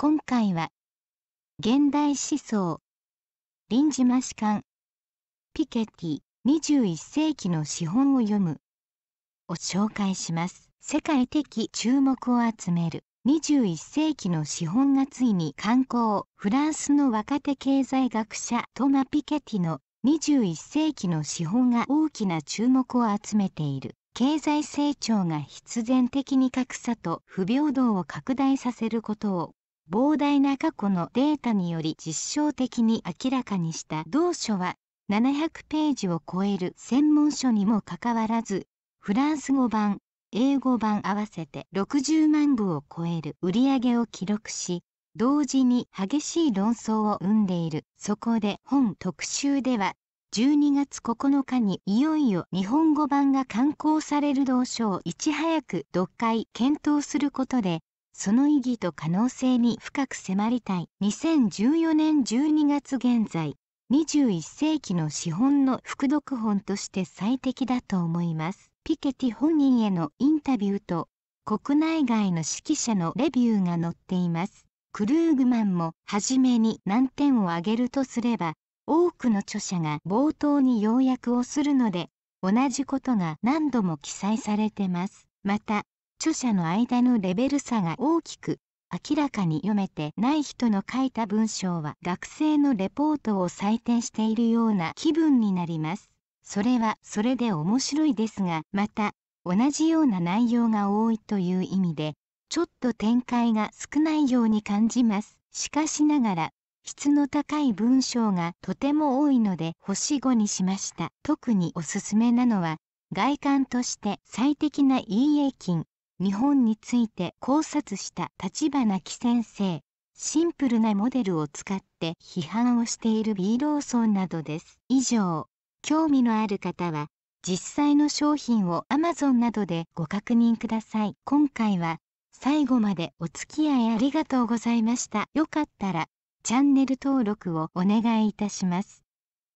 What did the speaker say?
今回は、現代思想、臨時マシカン、ピケティ、21世紀の資本を読む、を紹介します。世界的注目を集める21世紀の資本がついに観光、フランスの若手経済学者トマ・ピケティの21世紀の資本が大きな注目を集めている。経済成長が必然的に格差と不平等を拡大させることを膨大な過去のデータにより実証的に明らかにした同書は700ページを超える専門書にもかかわらずフランス語版英語版合わせて60万部を超える売り上げを記録し同時に激しい論争を生んでいるそこで本特集では12月9日にいよいよ日本語版が刊行される同書をいち早く読解検討することでその意義と可能性に深く迫りたい2014年12月現在21世紀の資本の副読本として最適だと思いますピケティ本人へのインタビューと国内外の指揮者のレビューが載っていますクルーグマンも初めに難点を挙げるとすれば多くの著者が冒頭に要約をするので同じことが何度も記載されてますまた著者の間のレベル差が大きく明らかに読めてない人の書いた文章は学生のレポートを採点しているような気分になります。それはそれで面白いですがまた同じような内容が多いという意味でちょっと展開が少ないように感じます。しかしながら質の高い文章がとても多いので星5にしました。特におすすめなのは外観として最適な EA 金。日本について考察した立花木先生シンプルなモデルを使って批判をしている B ローソンなどです以上興味のある方は実際の商品を Amazon などでご確認ください今回は最後までお付き合いありがとうございましたよかったらチャンネル登録をお願いいたします